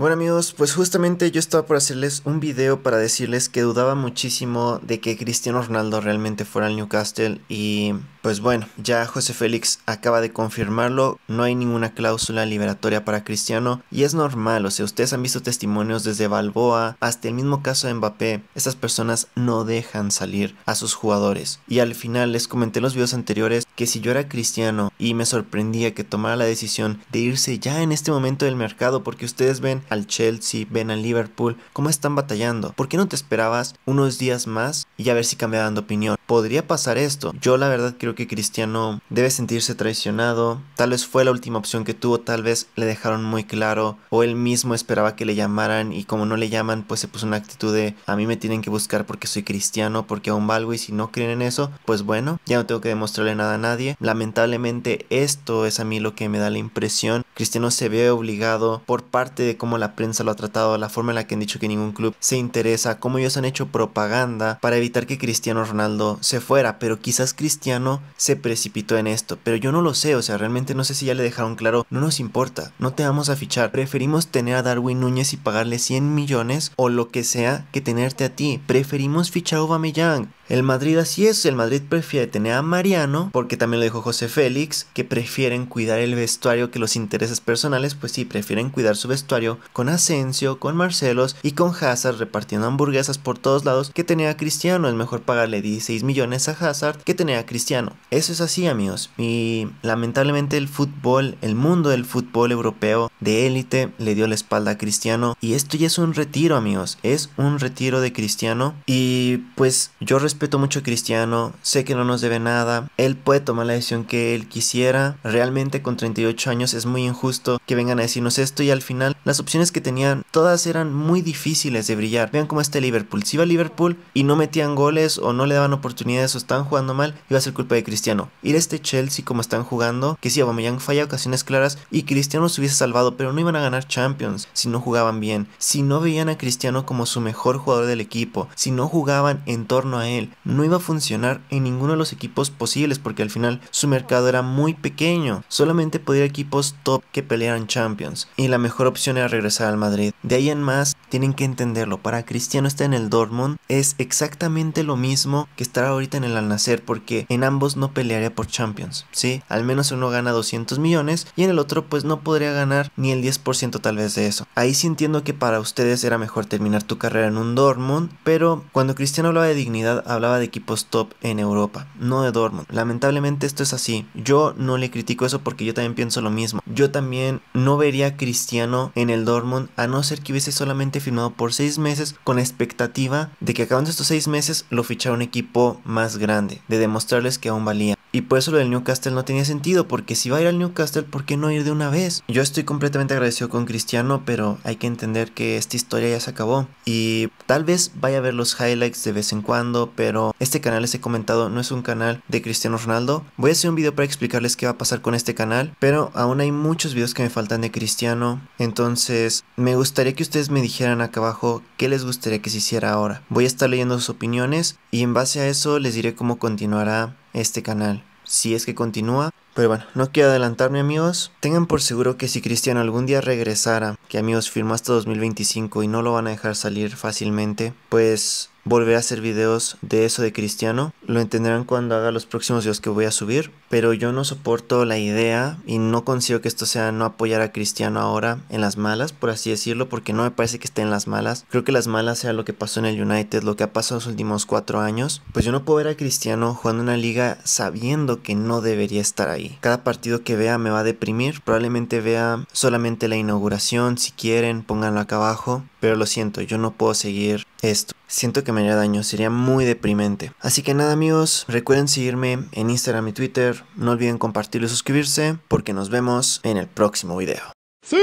Bueno amigos, pues justamente yo estaba por hacerles un video para decirles que dudaba muchísimo de que Cristiano Ronaldo realmente fuera al Newcastle y pues bueno, ya José Félix acaba de confirmarlo, no hay ninguna cláusula liberatoria para Cristiano y es normal, o sea, ustedes han visto testimonios desde Balboa hasta el mismo caso de Mbappé, estas personas no dejan salir a sus jugadores y al final les comenté en los videos anteriores que si yo era Cristiano y me sorprendía que tomara la decisión de irse ya en este momento del mercado porque ustedes ven al Chelsea, ven al Liverpool, cómo están batallando. ¿Por qué no te esperabas unos días más y a ver si cambiaban de opinión? Podría pasar esto. Yo la verdad creo que Cristiano debe sentirse traicionado. Tal vez fue la última opción que tuvo, tal vez le dejaron muy claro o él mismo esperaba que le llamaran y como no le llaman pues se puso una actitud de a mí me tienen que buscar porque soy cristiano, porque aún valgo y si no creen en eso pues bueno, ya no tengo que demostrarle nada a nadie. Lamentablemente esto es a mí lo que me da la impresión. Cristiano se ve obligado por parte de cómo la prensa lo ha tratado, la forma en la que han dicho que ningún club se interesa, cómo ellos han hecho propaganda para evitar que Cristiano Ronaldo se fuera, pero quizás Cristiano se precipitó en esto, pero yo no lo sé, o sea, realmente no sé si ya le dejaron claro, no nos importa, no te vamos a fichar, preferimos tener a Darwin Núñez y pagarle 100 millones o lo que sea que tenerte a ti, preferimos fichar a Aubameyang, el Madrid así es, el Madrid prefiere tener a Mariano, porque también lo dijo José Félix, que prefieren cuidar el vestuario que los intereses personales, pues sí, prefieren cuidar su vestuario con Asensio, con Marcelos y con Hazard repartiendo hamburguesas por todos lados que tenía a Cristiano, es mejor pagarle 16 millones a Hazard que tener a Cristiano. Eso es así amigos, y lamentablemente el fútbol, el mundo del fútbol europeo de élite le dio la espalda a Cristiano y esto ya es un retiro amigos, es un retiro de Cristiano y pues yo respeto respeto mucho a Cristiano, sé que no nos debe nada, él puede tomar la decisión que él quisiera, realmente con 38 años es muy injusto que vengan a decirnos esto y al final las opciones que tenían todas eran muy difíciles de brillar. Vean cómo este Liverpool, si iba a Liverpool y no metían goles o no le daban oportunidades o estaban jugando mal, iba a ser culpa de Cristiano. Ir a este Chelsea como están jugando, que si sí, Aubameyang falla ocasiones claras y Cristiano se hubiese salvado, pero no iban a ganar Champions si no jugaban bien, si no veían a Cristiano como su mejor jugador del equipo, si no jugaban en torno a él, no iba a funcionar en ninguno de los equipos posibles porque al final su mercado era muy pequeño. Solamente podía equipos top que pelearan Champions. Y la mejor opción era regresar al Madrid. De ahí en más, tienen que entenderlo. Para Cristiano estar en el Dortmund es exactamente lo mismo que estar ahorita en el Al porque en ambos no pelearía por Champions. ¿sí? Al menos uno gana 200 millones y en el otro pues no podría ganar ni el 10% tal vez de eso. Ahí sí entiendo que para ustedes era mejor terminar tu carrera en un Dortmund, pero cuando Cristiano hablaba de dignidad, hablaba de equipos top en Europa, no de Dortmund. Lamentablemente esto es así. Yo no le critico eso porque yo también pienso lo mismo. Yo también no vería a Cristiano en el Dortmund a no ser que hubiese solamente firmado por seis meses con la expectativa de que acabando estos seis meses lo fichara un equipo más grande, de demostrarles que aún valía. Y por eso lo del Newcastle no tenía sentido, porque si va a ir al Newcastle, ¿por qué no ir de una vez? Yo estoy completamente agradecido con Cristiano, pero hay que entender que esta historia ya se acabó. Y tal vez vaya a ver los highlights de vez en cuando, pero este canal les he comentado, no es un canal de Cristiano Ronaldo. Voy a hacer un video para explicarles qué va a pasar con este canal, pero aún hay muchos videos que me faltan de Cristiano. Entonces, me gustaría que ustedes me dijeran acá abajo qué les gustaría que se hiciera ahora. Voy a estar leyendo sus opiniones y en base a eso les diré cómo continuará este canal. Si es que continúa, pero bueno, no quiero adelantarme amigos. Tengan por seguro que si Cristiano algún día regresara, que amigos firmó hasta 2025 y no lo van a dejar salir fácilmente, pues volveré a hacer videos de eso de Cristiano. Lo entenderán cuando haga los próximos videos que voy a subir. Pero yo no soporto la idea y no consigo que esto sea no apoyar a Cristiano ahora en las malas, por así decirlo, porque no me parece que esté en las malas. Creo que las malas sea lo que pasó en el United, lo que ha pasado los últimos cuatro años. Pues yo no puedo ver a Cristiano jugando una liga sabiendo que no debería estar ahí cada partido que vea me va a deprimir. Probablemente vea solamente la inauguración, si quieren, pónganlo acá abajo. Pero lo siento, yo no puedo seguir esto. Siento que me haría daño, sería muy deprimente. Así que nada amigos, recuerden seguirme en Instagram y Twitter. No olviden compartirlo y suscribirse porque nos vemos en el próximo video. ¡Sí!